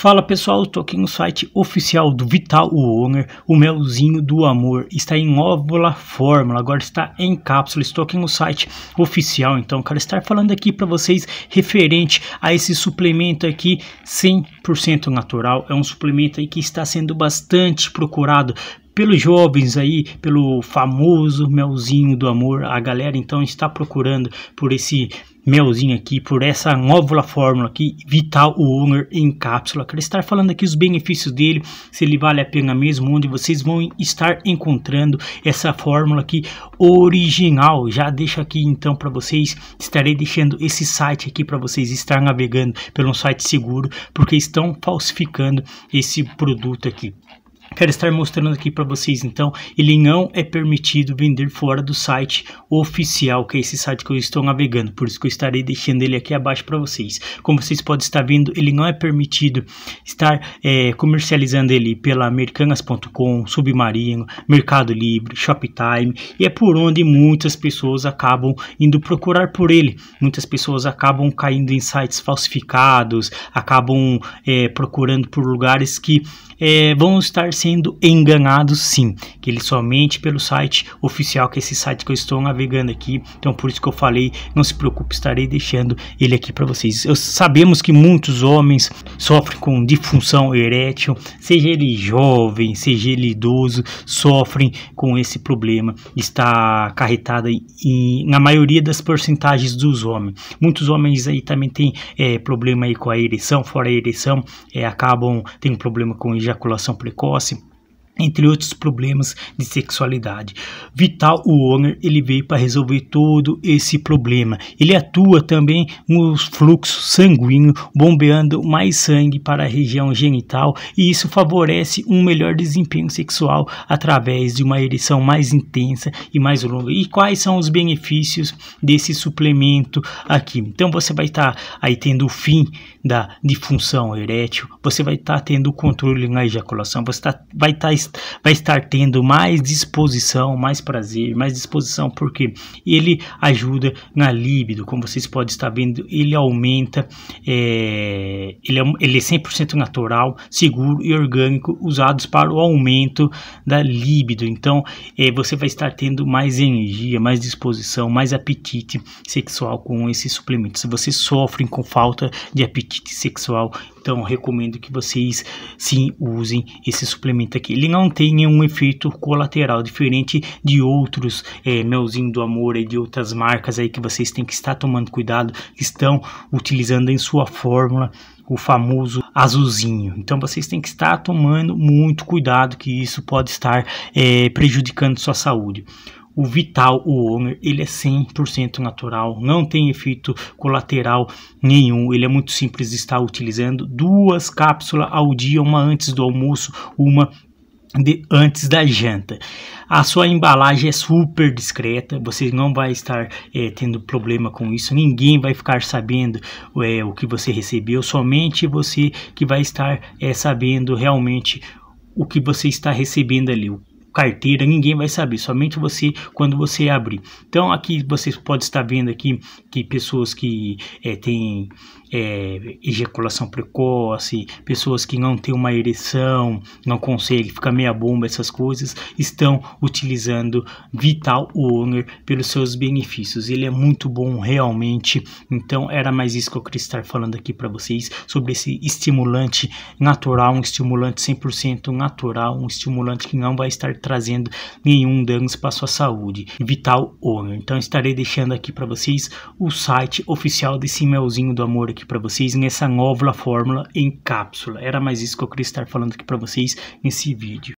Fala pessoal, estou aqui no site oficial do Vital Owner, o melzinho do amor, está em óvula fórmula, agora está em cápsula, estou aqui no site oficial, então quero estar falando aqui para vocês referente a esse suplemento aqui 100% natural, é um suplemento aí que está sendo bastante procurado pelos jovens aí, pelo famoso melzinho do amor. A galera então está procurando por esse melzinho aqui, por essa nova fórmula aqui, Vital Owner em cápsula. Quero estar falando aqui os benefícios dele, se ele vale a pena mesmo, onde vocês vão estar encontrando essa fórmula aqui original. Já deixo aqui então para vocês, estarei deixando esse site aqui para vocês estar navegando pelo site seguro, porque estão falsificando esse produto aqui. Quero estar mostrando aqui para vocês então, ele não é permitido vender fora do site oficial, que é esse site que eu estou navegando, por isso que eu estarei deixando ele aqui abaixo para vocês. Como vocês podem estar vendo, ele não é permitido estar é, comercializando ele pela americanas.com, Submarino, Mercado Livre, Shoptime, e é por onde muitas pessoas acabam indo procurar por ele. Muitas pessoas acabam caindo em sites falsificados, acabam é, procurando por lugares que é, vão estar sendo sendo enganado sim, que ele somente pelo site oficial, que é esse site que eu estou navegando aqui, então por isso que eu falei, não se preocupe, estarei deixando ele aqui para vocês. Eu, sabemos que muitos homens sofrem com disfunção erétil, seja ele jovem, seja ele idoso, sofrem com esse problema, está acarretada na maioria das porcentagens dos homens. Muitos homens aí também têm é, problema aí com a ereção, fora a ereção, é, acabam, tem um problema com ejaculação precoce, entre outros problemas de sexualidade. Vital Warner ele veio para resolver todo esse problema. Ele atua também no fluxo sanguíneo, bombeando mais sangue para a região genital e isso favorece um melhor desempenho sexual através de uma ereção mais intensa e mais longa. E quais são os benefícios desse suplemento aqui? Então você vai estar tá aí tendo o fim da disfunção erétil, você vai estar tá tendo o controle na ejaculação, você tá, vai estar tá vai estar tendo mais disposição, mais prazer, mais disposição, porque ele ajuda na libido, como vocês podem estar vendo, ele aumenta, é, ele, é, ele é 100% natural, seguro e orgânico, usados para o aumento da libido. Então, é, você vai estar tendo mais energia, mais disposição, mais apetite sexual com esse suplemento. Se você sofre com falta de apetite sexual, então recomendo que vocês sim usem esse suplemento aqui. Ele não tem nenhum efeito colateral diferente de outros é, melzinho do amor e de outras marcas aí que vocês têm que estar tomando cuidado, estão utilizando em sua fórmula o famoso azulzinho. Então vocês têm que estar tomando muito cuidado que isso pode estar é, prejudicando sua saúde o Vital, o Owner, ele é 100% natural, não tem efeito colateral nenhum, ele é muito simples de estar utilizando, duas cápsulas ao dia, uma antes do almoço, uma de, antes da janta. A sua embalagem é super discreta, você não vai estar é, tendo problema com isso, ninguém vai ficar sabendo é, o que você recebeu, somente você que vai estar é, sabendo realmente o que você está recebendo ali, o carteira, ninguém vai saber, somente você quando você abrir. Então aqui você pode estar vendo aqui que pessoas que é, têm é, ejaculação precoce, pessoas que não têm uma ereção, não conseguem ficar meia bomba, essas coisas, estão utilizando Vital Owner pelos seus benefícios. Ele é muito bom realmente. Então era mais isso que eu queria estar falando aqui para vocês sobre esse estimulante natural, um estimulante 100% natural, um estimulante que não vai estar trazendo nenhum dano para sua saúde. Vital Owner. Então estarei deixando aqui para vocês o site oficial desse melzinho do amor aqui para vocês nessa nova fórmula em cápsula. Era mais isso que eu queria estar falando aqui para vocês nesse vídeo.